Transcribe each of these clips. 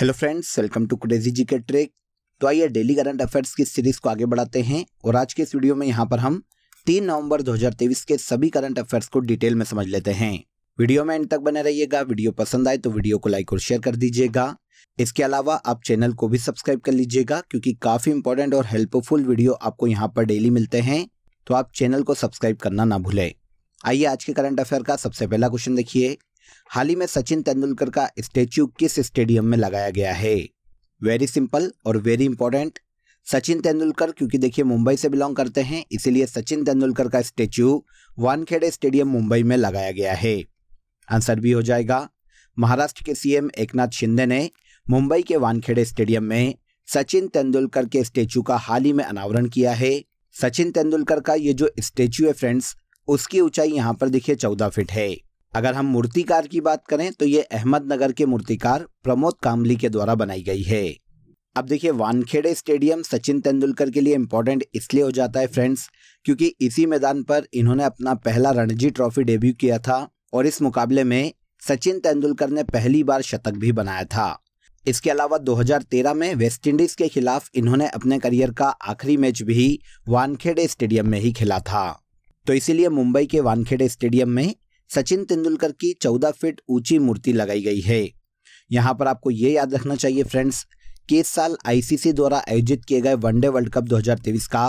hello friends welcome to crazy G K trick तो आइए daily current affairs की series को आगे बढ़ाते हैं और आज के इस वीडियो में यहाँ पर हम 3 नवंबर 2023 के सभी करंट अफेयर्स को डिटेल में समझ लेते हैं वीडियो में एंड तक बने रहिएगा वीडियो पसंद आए तो वीडियो को लाइक और शेयर कर दीजिएगा इसके अलावा आप चैनल को भी सब्सक्राइब कर लीजिएगा क्योंकि काफ़ी इंपॉर्टेंट और हेल्पफुल वीडियो आपको यहाँ पर डेली मिलते हैं तो आप चैनल को सब्सक्राइब करना ना भूलें आइए आज के करंट अफेयर का सबसे पहला क्वेश्चन देखिए हाल ही में सचिन तेंदुलकर का स्टेच्यू किस स्टेडियम में लगाया गया है वेरी सिंपल और वेरी इंपॉर्टेंट सचिन तेंदुलकर क्योंकि देखिए मुंबई से बिलोंग करते हैं इसीलिए सचिन तेंदुलकर का स्टेच्यू वानखेड़े स्टेडियम मुंबई में लगाया गया है आंसर भी हो जाएगा महाराष्ट्र के सीएम एकनाथ शिंदे ने मुंबई के वानखेड़े स्टेडियम में सचिन तेंदुलकर के स्टेच्यू का हाल ही में अनावरण किया है सचिन तेंदुलकर का ये जो स्टेच्यू है फ्रेंड्स उसकी ऊंचाई यहाँ पर देखिए चौदह फिट है अगर हम मूर्तिकार की बात करें तो ये अहमदनगर के मूर्तिकार प्रमोद कामली के द्वारा बनाई गई है अब देखिए वानखेड़े स्टेडियम सचिन तेंदुलकर के लिए इम्पोर्टेंट इसलिए हो जाता है फ्रेंड्स क्योंकि इसी मैदान पर इन्होंने अपना पहला रणजी ट्रॉफी डेब्यू किया था और इस मुकाबले में सचिन तेंदुलकर ने पहली बार शतक भी बनाया था इसके अलावा 2013 में वेस्टइंडीज के खिलाफ इन्होंने अपने करियर का आखिरी मैच भी वानखेड़े स्टेडियम में ही खेला था तो इसीलिए मुंबई के वानखेड़े स्टेडियम में सचिन तेंदुलकर की चौदह फीट ऊंची मूर्ति लगाई गई है यहाँ पर आपको ये याद रखना चाहिए फ्रेंड्स कि इस साल आईसीसी द्वारा आयोजित किए गए वनडे वर्ल्ड कप 2023 का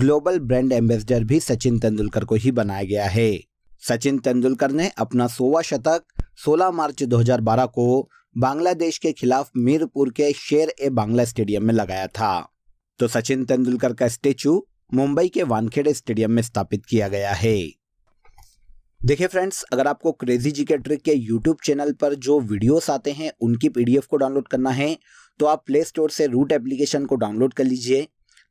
ग्लोबल ब्रांड एम्बेसडर भी सचिन तेंदुलकर को ही बनाया गया है सचिन तेंदुलकर ने अपना सोवा शतक 16 मार्च 2012 को बांग्लादेश के खिलाफ मीरपुर के शेर ए बांग्ला स्टेडियम में लगाया था तो सचिन तेंदुलकर का स्टेचू मुंबई के वानखेड़े स्टेडियम में स्थापित किया गया है देखिए फ्रेंड्स अगर आपको क्रेजी जी के ट्रिक के यूट्यूब चैनल पर जो वीडियोस आते हैं उनकी पीडीएफ को डाउनलोड करना है तो आप प्ले स्टोर से रूट एप्लीकेशन को डाउनलोड कर लीजिए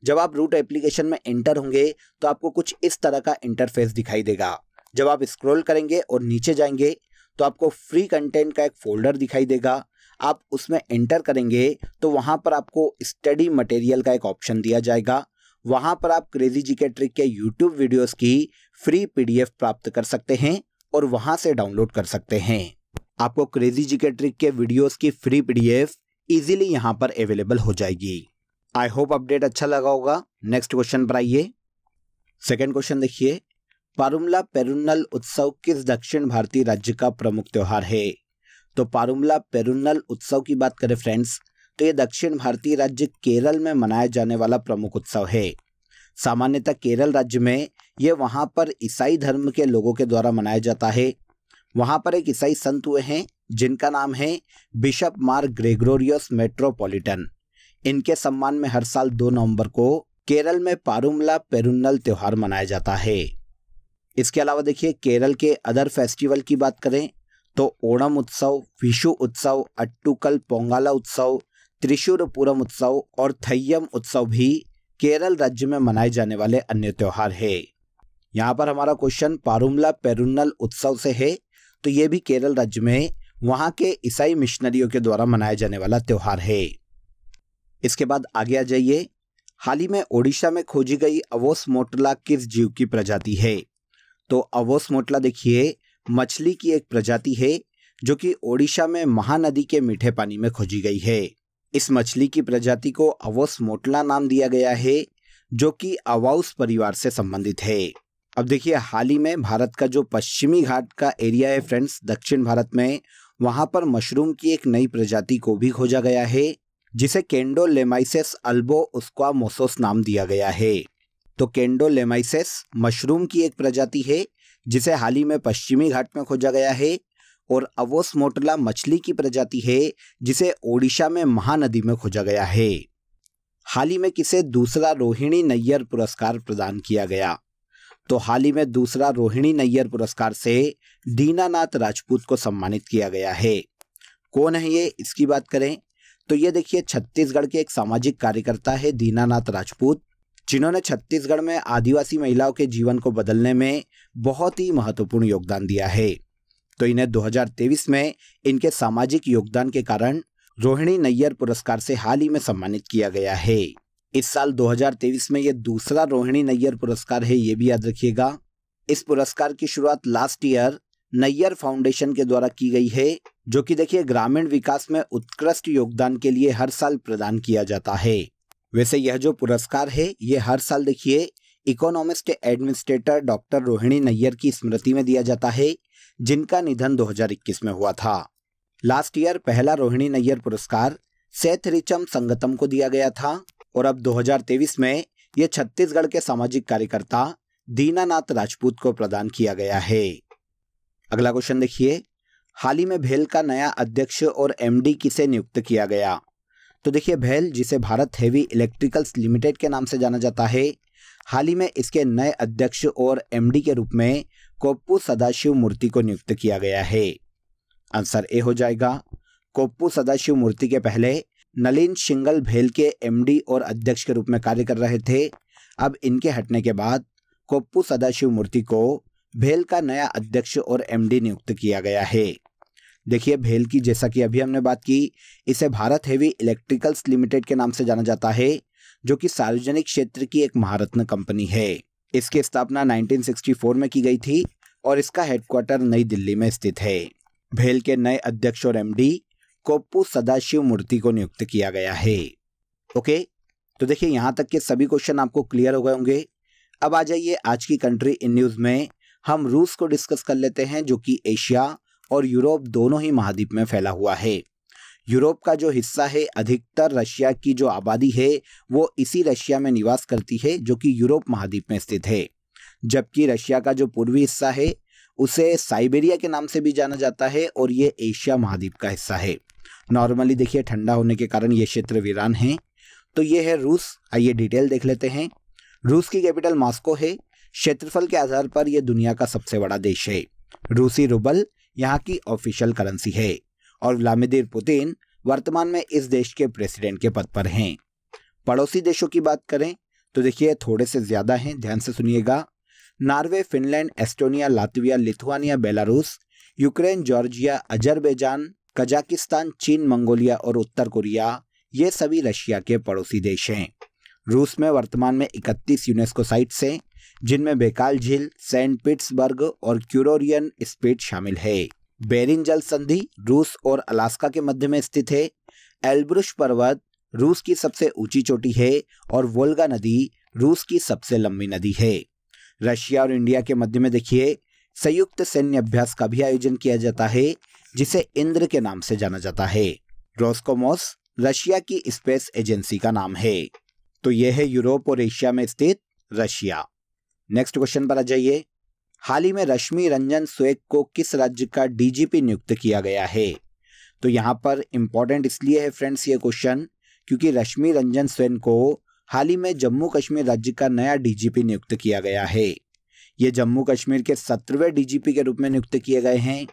जब आप रूट एप्लीकेशन में एंटर होंगे तो आपको कुछ इस तरह का इंटरफेस दिखाई देगा जब आप स्क्रॉल करेंगे और नीचे जाएंगे तो आपको फ्री कंटेंट का एक फोल्डर दिखाई देगा आप उसमें एंटर करेंगे तो वहाँ पर आपको स्टडी मटेरियल का एक ऑप्शन दिया जाएगा वहां पर आप क्रेजी जी के ट्रिक के यूट्यूब वीडियोस की फ्री पीडीएफ प्राप्त कर सकते हैं और वहां से डाउनलोड कर सकते हैं आपको क्रेजी जी के ट्रिक के वीडियोस की फ्री पीडीएफ इजीली यहां पर अवेलेबल हो जाएगी आई होप अपडेट अच्छा लगा होगा नेक्स्ट क्वेश्चन पर आइए सेकेंड क्वेश्चन देखिए पारुमला पेरुन्नल उत्सव किस दक्षिण भारतीय राज्य का प्रमुख त्योहार है तो पारुमला पेरुन्नल उत्सव की बात करें फ्रेंड्स तो ये दक्षिण भारतीय राज्य केरल में मनाया जाने वाला प्रमुख उत्सव है सामान्यतः केरल राज्य में ये वहाँ पर ईसाई धर्म के लोगों के द्वारा मनाया जाता है वहाँ पर एक ईसाई संत हुए हैं जिनका नाम है बिशप मार ग्रेगोरियस मेट्रोपॉलिटन इनके सम्मान में हर साल दो नवंबर को केरल में पारुमला पेरुन्नल त्यौहार मनाया जाता है इसके अलावा देखिए केरल के अदर फेस्टिवल की बात करें तो ओणम उत्सव विशु उत्सव अट्टुकल पोंगाला उत्सव त्रिशूरपुरम उत्सव और थैयम उत्सव भी केरल राज्य में मनाए जाने वाले अन्य त्योहार है यहाँ पर हमारा क्वेश्चन पारुमला पेरुन्नल उत्सव से है तो ये भी केरल राज्य में वहाँ के ईसाई मिशनरियों के द्वारा मनाया जाने वाला त्योहार है इसके बाद आगे आ जाइए हाल ही में ओडिशा में खोजी गई अवोस मोटला किस जीव की प्रजाति है तो अवोस मोटला देखिए मछली की एक प्रजाति है जो कि ओडिशा में महानदी के मीठे पानी में खोजी गई है इस मछली की प्रजाति को अवोस मोटला नाम दिया गया है जो कि अवाउस परिवार से संबंधित है अब देखिए हाल ही में भारत का जो पश्चिमी घाट का एरिया है फ्रेंड्स दक्षिण भारत में वहां पर मशरूम की एक नई प्रजाति को भी खोजा गया है जिसे केंडो लेमाइसेस अल्बो उसका मोसोस नाम दिया गया है तो केंडो लेमाइसेस मशरूम की एक प्रजाति है जिसे हाल ही में पश्चिमी घाट में खोजा गया है और अवोस मोटला मछली की प्रजाति है जिसे ओडिशा में महानदी में खोजा गया है हाल ही में किसे दूसरा रोहिणी नैयर पुरस्कार प्रदान किया गया तो हाल ही में दूसरा रोहिणी नैयर पुरस्कार से दीनानाथ राजपूत को सम्मानित किया गया है कौन है ये इसकी बात करें तो ये देखिए छत्तीसगढ़ के एक सामाजिक कार्यकर्ता है दीनानाथ राजपूत जिन्होंने छत्तीसगढ़ में आदिवासी महिलाओं के जीवन को बदलने में बहुत ही महत्वपूर्ण योगदान दिया है तो इन्हें 2023 में इनके सामाजिक योगदान के कारण रोहिणी नैयर पुरस्कार से हाल ही में सम्मानित किया गया है इस साल 2023 में ये दूसरा रोहिणी नैयर पुरस्कार है ये भी याद रखिएगा इस पुरस्कार की शुरुआत लास्ट ईयर नैयर फाउंडेशन के द्वारा की गई है जो कि देखिए ग्रामीण विकास में उत्कृष्ट योगदान के लिए हर साल प्रदान किया जाता है वैसे यह जो पुरस्कार है ये हर साल देखिए इकोनॉमिक्स के एडमिनिस्ट्रेटर डॉक्टर रोहिणी नैयर की स्मृति में दिया जाता है जिनका निधन 2021 में हुआ था लास्ट ईयर पहला रोहिणी नैयर पुरस्कार सेथ रिचम संगतम को दिया गया था और अब 2023 में ये छत्तीसगढ़ के सामाजिक कार्यकर्ता दीनानाथ राजपूत को प्रदान किया गया है अगला क्वेश्चन देखिए हाल ही में भेल का नया अध्यक्ष और एमडी किसे नियुक्त किया गया तो देखिए भेल जिसे भारत हेवी इलेक्ट्रिकल्स लिमिटेड के नाम से जाना जाता है हाल ही में इसके नए अध्यक्ष और एमडी के रूप में कोप्पू सदाशिव मूर्ति को नियुक्त किया गया है आंसर ए हो जाएगा कोप्पू सदाशिव मूर्ति के पहले नलिन शिंगल भेल के एमडी और अध्यक्ष के रूप में कार्य कर रहे थे अब इनके हटने के बाद कोप्पू सदाशिव मूर्ति को भेल का नया अध्यक्ष और एमडी नियुक्त किया गया है देखिए भेल की जैसा कि अभी हमने बात की इसे भारत हेवी इलेक्ट्रिकल्स लिमिटेड के नाम से जाना जाता है जो कि सार्वजनिक क्षेत्र की एक महारत्न कंपनी है इसकी स्थापना 1964 में की गई थी और इसका हेडक्वार्टर नई दिल्ली में स्थित है भेल के नए अध्यक्ष और एमडी कोप्पू सदाशिव मूर्ति को नियुक्त किया गया है ओके तो देखिए यहाँ तक के सभी क्वेश्चन आपको क्लियर हो गए होंगे अब आ जाइए आज की कंट्री इन न्यूज़ में हम रूस को डिस्कस कर लेते हैं जो कि एशिया और यूरोप दोनों ही महाद्वीप में फैला हुआ है यूरोप का जो हिस्सा है अधिकतर रशिया की जो आबादी है वो इसी रशिया में निवास करती है जो कि यूरोप महाद्वीप में स्थित है जबकि रशिया का जो पूर्वी हिस्सा है उसे साइबेरिया के नाम से भी जाना जाता है और ये एशिया महाद्वीप का हिस्सा है नॉर्मली देखिए ठंडा होने के कारण ये क्षेत्र वीरान है तो ये है रूस आइए डिटेल देख लेते हैं रूस की कैपिटल मॉस्को है क्षेत्रफल के आधार पर यह दुनिया का सबसे बड़ा देश है रूसी रूबल यहाँ की ऑफिशियल करेंसी है और व्लादिमीर पुतिन वर्तमान में इस देश के प्रेसिडेंट के पद पर हैं पड़ोसी देशों की बात करें तो देखिए थोड़े से ज़्यादा हैं ध्यान से सुनिएगा Norway Finland Estonia Latvia Lithuania Belarus Ukraine Georgia Azerbaijan Kazakhstan चीन मंगोलिया और उत्तर कोरिया ये सभी रशिया के पड़ोसी देश हैं रूस में वर्तमान में 31 यूनेस्को साइट्स हैं जिनमें बेकाल झील सेंट पीट्सबर्ग और क्यूरोरियन स्पेट शामिल है बेरिंग जल संधि रूस और अलास्का के मध्य में स्थित है एल्ब्रुश पर्वत रूस की सबसे ऊंची चोटी है और वोल्गा नदी रूस की सबसे लंबी नदी है रशिया और इंडिया के मध्य में देखिए संयुक्त सैन्य अभ्यास का भी आयोजन किया जाता है जिसे इंद्र के नाम से जाना जाता है रोस्कोमोस रशिया की स्पेस एजेंसी का नाम है तो यह है यूरोप और एशिया में स्थित रशिया नेक्स्ट क्वेश्चन पर आ जाइए हाल ही में रश्मि रंजन सुएक को किस राज्य का डीजीपी नियुक्त किया गया है तो यहाँ पर इम्पोर्टेंट इसलिए है फ्रेंड्स ये क्वेश्चन क्योंकि रश्मि रंजन सुएन को हाल ही में जम्मू कश्मीर राज्य का नया डीजीपी नियुक्त किया गया है ये जम्मू कश्मीर के सत्रहवें डीजीपी के रूप में नियुक्त किए गए हैं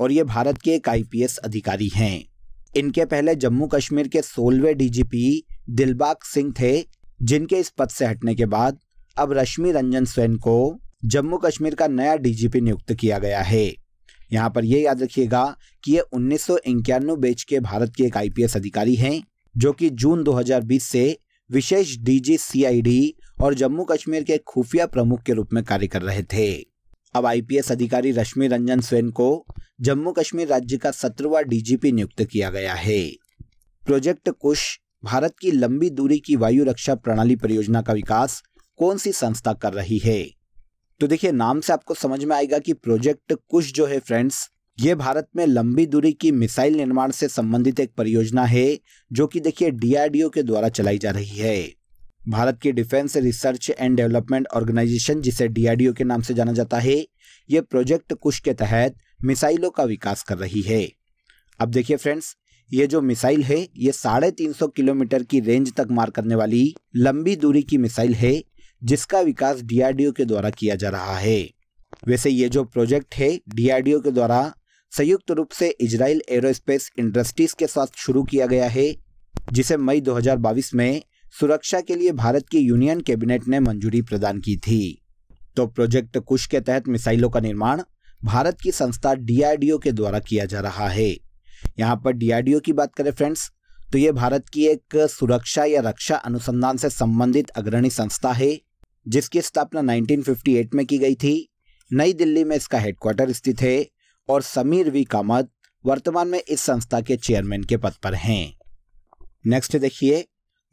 और ये भारत के एक आईपीएस अधिकारी हैं इनके पहले जम्मू कश्मीर के सोलहवें डीजीपी दिलबाग सिंह थे जिनके इस पद से हटने के बाद अब रश्मि रंजन सेन को जम्मू कश्मीर का नया डीजीपी नियुक्त किया गया है यहाँ पर यह याद रखिएगा कि ये उन्नीस सौ बैच के भारत के एक आईपीएस अधिकारी हैं जो कि जून 2020 से विशेष डीजी सीआईडी और जम्मू कश्मीर के खुफिया प्रमुख के रूप में कार्य कर रहे थे अब आईपीएस अधिकारी रश्मि रंजन सेन को जम्मू कश्मीर राज्य का सत्रवा डीजीपी नियुक्त किया गया है प्रोजेक्ट कुश भारत की लंबी दूरी की वायु रक्षा प्रणाली परियोजना का विकास कौन सी संस्था कर रही है तो देखिए नाम से आपको समझ में आएगा कि प्रोजेक्ट कुश जो है फ्रेंड्स ये भारत में लंबी दूरी की मिसाइल निर्माण से संबंधित एक परियोजना है जो कि देखिए डीआरडीओ के द्वारा चलाई जा रही है भारत की defence research and development organisation जिसे डीआरडीओ के नाम से जाना जाता है ये प्रोजेक्ट कुश के तहत मिसाइलों का विकास कर रही है अब देखिए फ्रेंड्स ये जो मिसाइल है ये साढ़े तीन सौ किलोमीटर की रेंज तक मार करने वाली लंबी दूरी की मिसाइल है जिसका विकास डीआरडीओ के द्वारा किया जा रहा है वैसे ये जो प्रोजेक्ट है डीआरडीओ के द्वारा संयुक्त रूप से इजराइल एरोस्पेस इंडस्ट्रीज के साथ शुरू किया गया है जिसे मई 2022 में सुरक्षा के लिए भारत की यूनियन कैबिनेट ने मंजूरी प्रदान की थी तो प्रोजेक्ट कुश के तहत मिसाइलों का निर्माण भारत की संस्था डीआरडीओ के द्वारा किया जा रहा है यहाँ पर डीआरडीओ की बात करें फ्रेंड्स तो ये भारत की एक सुरक्षा या रक्षा अनुसंधान से संबंधित अग्रणी संस्था है जिसकी स्थापना 1958 में की गई थी नई दिल्ली में इसका हेडक्वार्टर स्थित है और समीर वी कामत वर्तमान में इस संस्था के चेयरमैन के पद पर हैं नेक्स्ट देखिए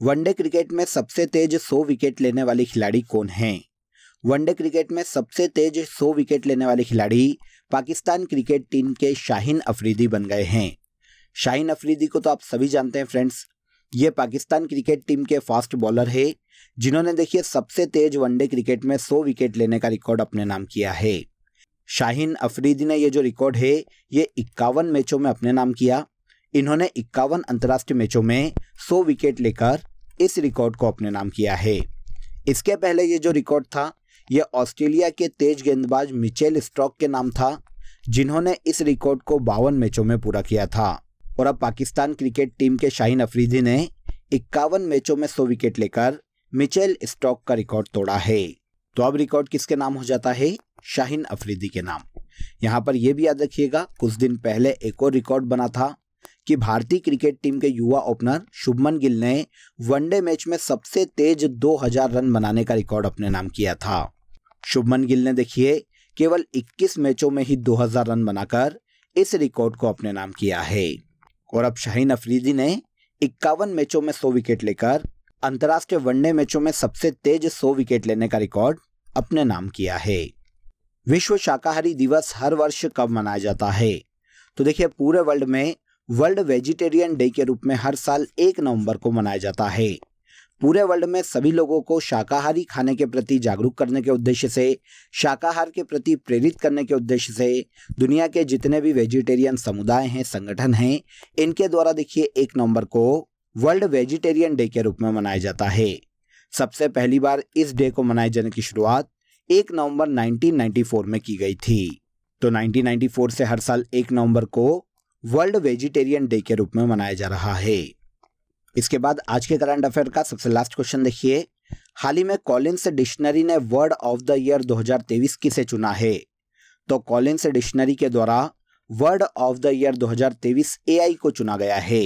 वनडे क्रिकेट में सबसे तेज 100 विकेट लेने वाले खिलाड़ी कौन हैं वनडे क्रिकेट में सबसे तेज 100 विकेट लेने वाले खिलाड़ी पाकिस्तान क्रिकेट टीम के शाहीन अफरीदी बन गए हैं शाहीन अफरीदी को तो आप सभी जानते हैं फ्रेंड्स ये पाकिस्तान क्रिकेट टीम के फास्ट बॉलर है जिन्होंने देखिए सबसे तेज वनडे क्रिकेट में 100 विकेट लेने का रिकॉर्ड अपने नाम किया है शाहीन अफरीदी ने ये जो रिकॉर्ड है ये इक्यावन मैचों में अपने नाम किया इन्होंने इक्यावन अंतर्राष्ट्रीय मैचों में 100 विकेट लेकर इस रिकॉर्ड को अपने नाम किया है इसके पहले ये जो रिकॉर्ड था यह ऑस्ट्रेलिया के तेज गेंदबाज मिचेल स्ट्रॉक के नाम था जिन्होंने इस रिकॉर्ड को बावन मैचों में पूरा किया था और अब पाकिस्तान क्रिकेट टीम के शाहीन अफरीदी ने इक्यावन मैचों में सौ विकेट लेकर मिचेल स्टॉक का रिकॉर्ड तोड़ा है तो अब रिकॉर्ड किसके नाम हो जाता है शाहीन अफरीदी के नाम यहाँ पर यह भी याद रखिएगा कुछ दिन पहले एक और रिकॉर्ड बना था कि भारतीय क्रिकेट टीम के युवा ओपनर शुभमन गिल ने वनडे मैच में सबसे तेज 2000 रन बनाने का रिकॉर्ड अपने नाम किया था शुभमन गिल ने देखिए केवल 21 मैचों में ही 2000 रन बनाकर इस रिकॉर्ड को अपने नाम किया है और अब शाहीन अफरीदी ने इक्यावन मैचों में सौ विकेट लेकर अंतर्राष्ट्रीय वनडे मैचों में सबसे तेज सौ विकेट लेने का रिकॉर्ड अपने नाम किया है विश्व शाकाहारी दिवस हर वर्ष कब मनाया जाता है तो देखिए पूरे वर्ल्ड में वर्ल्ड वेजिटेरियन डे के रूप में हर साल एक नवंबर को मनाया जाता है पूरे वर्ल्ड में सभी लोगों को शाकाहारी खाने के प्रति जागरूक करने के उद्देश्य से शाकाहार के प्रति प्रेरित करने के उद्देश्य से दुनिया के जितने भी वेजिटेरियन समुदाय हैं संगठन हैं इनके द्वारा देखिए एक नवंबर को वर्ल्ड वेजिटेरियन डे के रूप में मनाया जाता है सबसे पहली बार इस डे को मनाए जाने की शुरुआत एक नवंबर 1994 में की गई थी तो 1994 से हर साल एक नवंबर को वर्ल्ड वेजिटेरियन डे के रूप में मनाया जा रहा है इसके बाद आज के करंट अफेयर का सबसे लास्ट क्वेश्चन देखिए हाल ही में कॉलिंस डिक्शनरी ने वर्ड ऑफ द ईयर 2023 किसे चुना है तो कॉलिंस डिक्शनरी के द्वारा word of the year 2023 AI को चुना गया है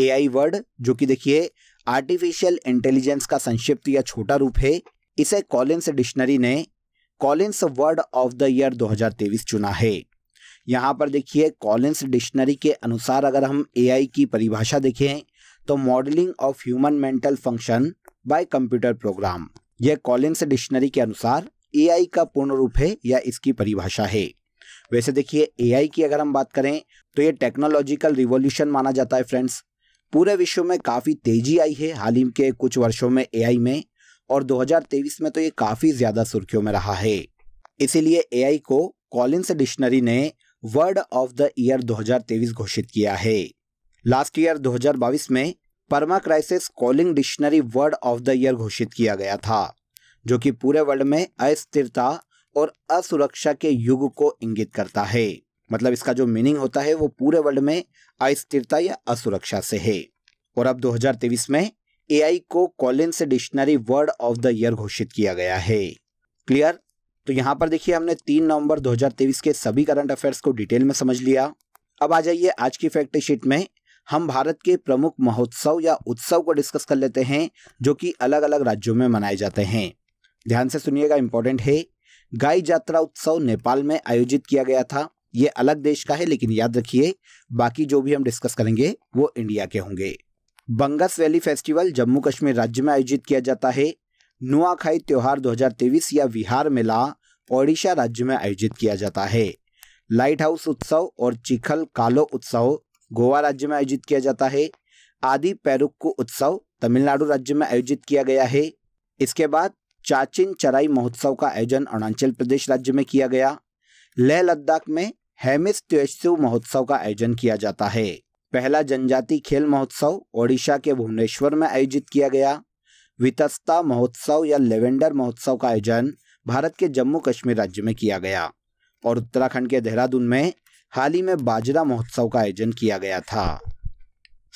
एआई वर्ड जो कि देखिए आर्टिफिशियल इंटेलिजेंस का संक्षिप्त या छोटा रूप है इसे कॉलिंस डिक्शनरी ने Collins word of the year 2023 चुना है यहां पर देखिए कॉलिंस डिक्शनरी के अनुसार अगर हम एआई की परिभाषा देखें तो modelling of human mental function by computer program यह कॉलिंग्स डिक्शनरी के अनुसार एआई का पूर्ण रूप है या इसकी परिभाषा है वैसे देखिए एआई की अगर हम बात करें तो ये टेक्नोलॉजिकल रिवोल्यूशन माना जाता है फ्रेंड्स पूरे विश्व में काफ़ी तेजी आई है हाल ही के कुछ वर्षों में एआई में और 2023 में तो ये काफ़ी ज़्यादा सुर्खियों में रहा है इसीलिए एआई को कॉलिंस डिक्शनरी ने वर्ड ऑफ द ईयर 2023 घोषित किया है लास्ट ईयर 2022 में permacrisis Collins dictionary word of the year घोषित किया गया था जो कि पूरे वर्ल्ड में अस्थिरता और असुरक्षा के युग को इंगित करता है मतलब इसका जो मीनिंग होता है वो पूरे वर्ल्ड में अस्थिरता या असुरक्षा से है और अब 2023 में एआई को Collins dictionary word of the year घोषित किया गया है क्लियर तो यहाँ पर देखिए हमने 3 नवंबर 2023 के सभी करंट अफेयर्स को डिटेल में समझ लिया अब आ जाइए आज की फैक्ट शीट में हम भारत के प्रमुख महोत्सव या उत्सव को डिस्कस कर लेते हैं जो कि अलग अलग राज्यों में मनाए जाते हैं ध्यान से सुनिएगा इंपॉर्टेंट है गाय यात्रा उत्सव नेपाल में आयोजित किया गया था ये अलग देश का है लेकिन याद रखिए बाकी जो भी हम डिस्कस करेंगे वो इंडिया के होंगे बंगस वैली फेस्टिवल जम्मू कश्मीर राज्य में आयोजित किया जाता है नुआखाई त्योहार 2023 या विहार मेला ओडिशा राज्य में आयोजित किया जाता है लाइट हाउस उत्सव और चिखल कालो उत्सव गोवा राज्य में आयोजित किया जाता है आदि पैरुक्कु उत्सव तमिलनाडु राज्य में आयोजित किया गया है इसके बाद चाचिन चराई महोत्सव का आयोजन अरुणाचल प्रदेश राज्य में किया गया लेह लद्दाख में हेमिस त्योत्सव महोत्सव का आयोजन किया जाता है पहला जनजाति खेल महोत्सव ओडिशा के भुवनेश्वर में आयोजित किया गया वितस्ता महोत्सव या लेवेंडर महोत्सव का आयोजन भारत के जम्मू कश्मीर राज्य में किया गया और उत्तराखंड के देहरादून में हाल ही में बाजरा महोत्सव का आयोजन किया गया था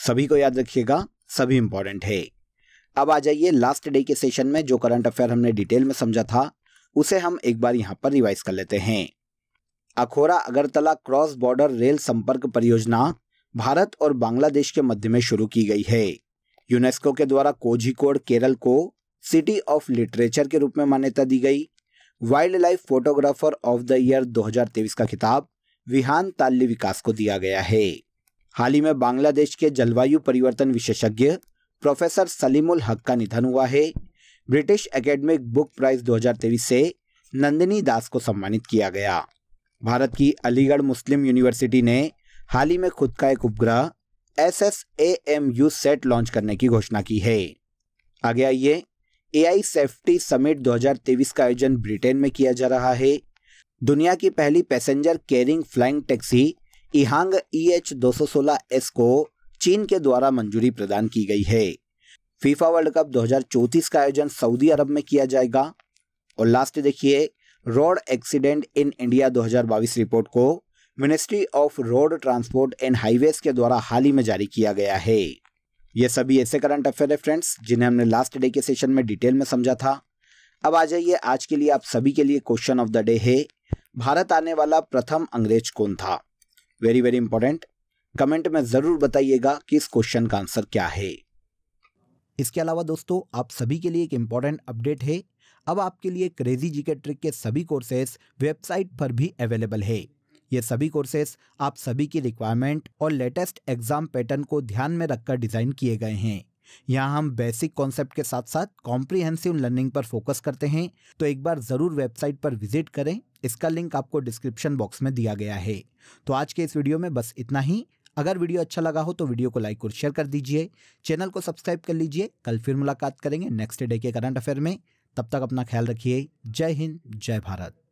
सभी को याद रखिएगा सभी इंपॉर्टेंट है अब आ जाइए लास्ट डे के सेशन में जो करंट अफेयर हमने डिटेल में समझा था उसे हम एक बार यहाँ पर रिवाइज कर लेते हैं Akhaura Agartala cross border rail संपर्क परियोजना भारत और बांग्लादेश के मध्य में शुरू की गई है यूनेस्को के द्वारा कोझिकोड केरल को सिटी ऑफ लिटरेचर के रूप में मान्यता दी गई wildlife photographer of the year 2023 का खिताब विहान ताल्य विकास को दिया गया है हाल ही में बांग्लादेश के जलवायु परिवर्तन विशेषज्ञ प्रोफेसर सलीमुल हक का निधन हुआ है ब्रिटिश एकेडमिक बुक प्राइज 2023 से नंदिनी दास को सम्मानित किया गया भारत की अलीगढ़ मुस्लिम यूनिवर्सिटी ने हाल ही में खुद का एक उपग्रह S S A M U sat launch करने की घोषणा की है आगे आइए एआई सेफ्टी समिट 2023 का आयोजन ब्रिटेन में किया जा रहा है दुनिया की पहली passenger carrying flying taxi EHang E e H दो एस को चीन के द्वारा मंजूरी प्रदान की गई है फीफा वर्ल्ड कप दो हजार चौतीस का आयोजन सऊदी अरब में किया जाएगा और लास्ट देखिए रोड एक्सीडेंट इन इंडिया दो हजार बाईस रिपोर्ट को ministry of road transport and highways के द्वारा हाल ही में जारी किया गया है ये सभी ऐसे करंट अफेयर है फ्रेंड्स जिन्हें हमने लास्ट डे के सेशन में डिटेल में समझा था अब आ जाइए आज के लिए आप सभी के लिए क्वेश्चन ऑफ द डे है भारत आने वाला प्रथम अंग्रेज कौन था वेरी वेरी इंपॉर्टेंट कमेंट में ज़रूर बताइएगा कि इस क्वेश्चन का आंसर क्या है इसके अलावा दोस्तों आप सभी के लिए एक इम्पॉर्टेंट अपडेट है अब आपके लिए क्रेजी जीके ट्रिक के सभी कोर्सेस वेबसाइट पर भी अवेलेबल है ये सभी कोर्सेस आप सभी की रिक्वायरमेंट और लेटेस्ट एग्जाम पैटर्न को ध्यान में रखकर डिज़ाइन किए गए हैं यहाँ हम बेसिक कॉन्सेप्ट के साथ साथ कॉम्प्रिहेंसिव लर्निंग पर फोकस करते हैं तो एक बार ज़रूर वेबसाइट पर विजिट करें इसका लिंक आपको डिस्क्रिप्शन बॉक्स में दिया गया है तो आज के इस वीडियो में बस इतना ही अगर वीडियो अच्छा लगा हो तो वीडियो को लाइक और शेयर कर दीजिए चैनल को सब्सक्राइब कर लीजिए कल फिर मुलाकात करेंगे नेक्स्ट डे के करंट अफेयर में तब तक अपना ख्याल रखिए जय हिंद जय भारत